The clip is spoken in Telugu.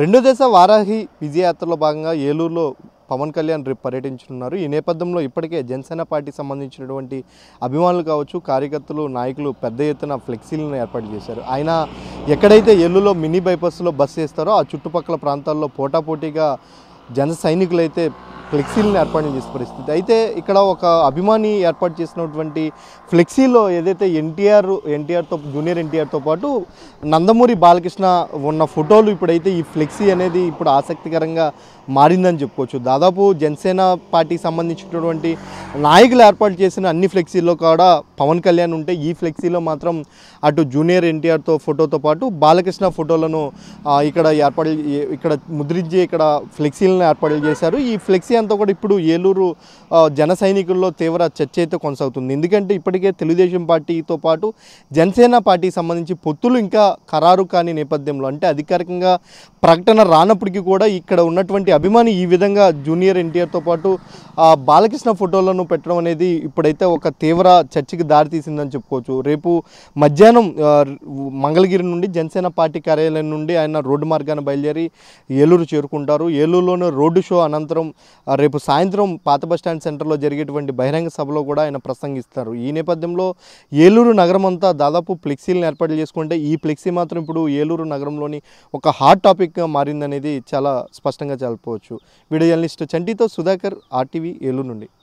రెండో దశ వారాహి విజయయాత్రలో భాగంగా ఏలూరులో పవన్ కళ్యాణ్ రేపు పర్యటించనున్నారు ఈ నేపథ్యంలో ఇప్పటికే జనసేన పార్టీకి సంబంధించినటువంటి అభిమానులు కావచ్చు కార్యకర్తలు నాయకులు పెద్ద ఎత్తున ఫ్లెక్సీలను ఏర్పాటు చేశారు ఆయన ఎక్కడైతే ఎల్లులో మినీ బైపాస్లో బస్సు వేస్తారో ఆ చుట్టుపక్కల ప్రాంతాల్లో పోటాపోటీగా జన సైనికులైతే ఫ్లెక్సీలను ఏర్పాటు చేసే పరిస్థితి అయితే ఇక్కడ ఒక అభిమాని ఏర్పాటు చేసినటువంటి ఫ్లెక్సీలో ఏదైతే ఎన్టీఆర్ ఎన్టీఆర్తో జూనియర్ ఎన్టీఆర్తో పాటు నందమూరి బాలకృష్ణ ఉన్న ఫోటోలు ఇప్పుడైతే ఈ ఫ్లెక్సీ అనేది ఇప్పుడు ఆసక్తికరంగా మారిందని చెప్పుకోవచ్చు దాదాపు జనసేన పార్టీకి సంబంధించినటువంటి నాయకులు ఏర్పాటు చేసిన అన్ని ఫ్లెక్సీల్లో కూడా పవన్ కళ్యాణ్ ఉంటే ఈ ఫ్లెక్సీలో మాత్రం అటు జూనియర్ ఎన్టీఆర్తో ఫోటోతో పాటు బాలకృష్ణ ఫోటోలను ఇక్కడ ఏర్పాటు ఇక్కడ ముద్రించి ఇక్కడ ఫ్లెక్సీలను ఏర్పాటు చేశారు ఈ ఫ్లెక్సీ అంతా కూడా ఇప్పుడు ఏలూరు జన సైనికుల్లో తీవ్ర చర్చ అయితే కొనసాగుతుంది ఎందుకంటే ఇప్పటికే తెలుగుదేశం పార్టీతో పాటు జనసేన పార్టీకి సంబంధించి పొత్తులు ఇంకా ఖరారు కాని నేపథ్యంలో అంటే అధికారికంగా ప్రకటన రానప్పటికీ కూడా ఇక్కడ ఉన్నటువంటి అభిమాని ఈ విధంగా జూనియర్ ఎన్టీఆర్తో పాటు బాలకృష్ణ ఫోటోలను పెట్టడం అనేది ఇప్పుడైతే ఒక తీవ్ర చర్చకి దారితీసిందని చెప్పుకోవచ్చు రేపు మధ్యాహ్నం మంగళగిరి నుండి జనసేన పార్టీ కార్యాలయం నుండి ఆయన రోడ్డు మార్గాన్ని బయలుదేరి ఏలూరు చేరుకుంటారు ఏలూరులోనే రోడ్డు షో అనంతరం రేపు సాయంత్రం పాత బస్టాండ్ సెంటర్లో జరిగేటువంటి బహిరంగ సభలో కూడా ఆయన ప్రసంగిస్తారు ఈ నేపథ్యంలో ఏలూరు నగరం అంతా దాదాపు ఫ్లెక్సీలను ఏర్పాటు చేసుకుంటే ఈ ఫ్లెక్సీ మాత్రం ఇప్పుడు ఏలూరు నగరంలోని ఒక హాట్ టాపిక్గా మారిందనేది చాలా స్పష్టంగా చెప్పవచ్చు వీడియో జర్నలిస్ట్ చంటితో సుధాకర్ ఆర్టీవీ ఏలూరు నుండి